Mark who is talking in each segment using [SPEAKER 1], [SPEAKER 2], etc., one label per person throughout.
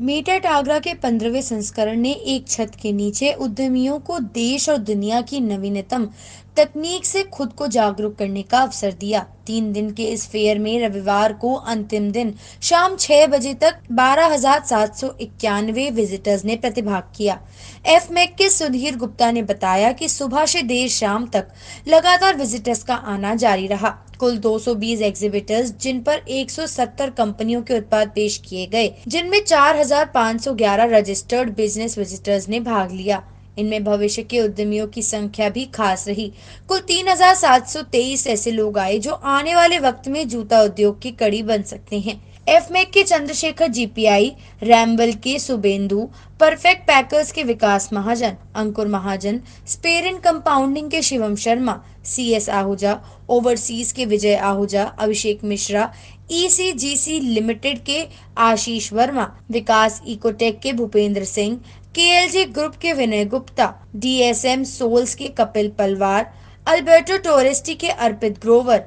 [SPEAKER 1] मेटेट आगरा के पंद्रहवें संस्करण ने एक छत के नीचे उद्यमियों को देश और दुनिया की नवीनतम तकनीक से खुद को जागरूक करने का अवसर दिया तीन दिन के इस फेयर में रविवार को अंतिम दिन शाम छह बजे तक बारह हजार सात सौ इक्यानवे विजिटर्स ने प्रतिभाग किया एफ मैक e के सुधीर गुप्ता ने बताया कि सुबह से देर शाम तक लगातार विजिटर्स का आना जारी रहा कुल 220 एग्जिबिटर्स जिन पर 170 कंपनियों के उत्पाद पेश किए गए जिनमें 4,511 रजिस्टर्ड बिजनेस विजिटर्स ने भाग लिया इनमें भविष्य के उद्यमियों की संख्या भी खास रही कुल 3,723 ऐसे लोग आए जो आने वाले वक्त में जूता उद्योग की कड़ी बन सकते हैं एफमेक के चंद्रशेखर जीपीआई रैम्बल के सुबेंदु परफेक्ट पैकर्स के Vikas Mahajan Ankur Mahajan Spare and Compounding के Shivam Sharma C S Ahuja Overseas के विजय आहूजा अभिषेक मिश्रा ईसीजीसी लिमिटेड के आशीष वर्मा विकास इकोटेक के भूपेंद्र सिंह केएलजी ग्रुप के विनय गुप्ता डीएसएम सोल्स के कपिल पलवार अल्बर्टो टोरेस्टी के Arpit Grover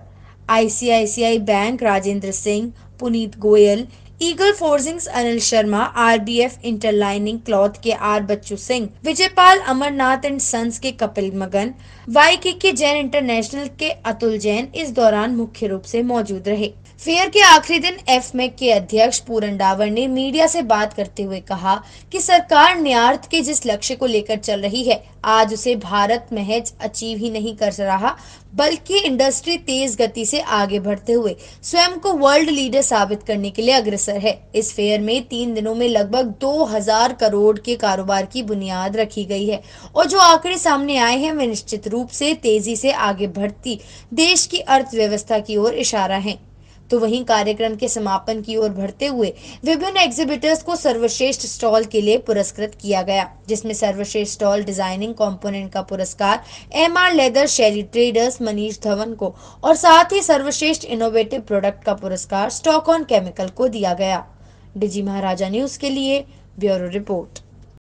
[SPEAKER 1] ICICI Bank Rajendra Singh Puneet Goyal Eagle Forgings Anil Sharma RBF Interlining Cloth के R Bachchu Singh Vijaypal Amarnath and Sons के कपिल मगन वाई के जैन इंटरनेशनल के अतुल जैन इस दौरान मुख्य रूप से मौजूद रहे फेयर के आखिरी दिन एफ मेक के अध्यक्ष पूरन डावर ने मीडिया से बात करते हुए कहा कि सरकार न्यार्थ के जिस लक्ष्य को लेकर चल रही है आज उसे भारत महज अचीव ही नहीं कर रहा बल्कि इंडस्ट्री तेज गति से आगे बढ़ते हुए स्वयं को वर्ल्ड लीडर साबित करने के लिए अग्रसर है इस फेयर में तीन दिनों में लगभग 2000 करोड़ के कारोबार की बुनियाद रखी गई है और जो आंकड़े सामने आए हैं वे निश्चित रूप से तेजी से आगे बढ़ती देश की अर्थव्यवस्था की ओर इशारा है तो वहीं कार्यक्रम के समापन की ओर बढ़ते हुए विभिन्न एग्जिबिटर्स को सर्वश्रेष्ठ स्टॉल के लिए पुरस्कृत किया गया जिसमें सर्वश्रेष्ठ स्टॉल डिजाइनिंग कंपोनेंट का पुरस्कार M R Leather Shaili Traders Manish Dhawan को और साथ ही सर्वश्रेष्ठ इनोवेटिव प्रोडक्ट का पुरस्कार स्टॉक ऑन केमिकल को दिया गया डिजी महाराजा न्यूज के लिए ब्यूरो रिपोर्ट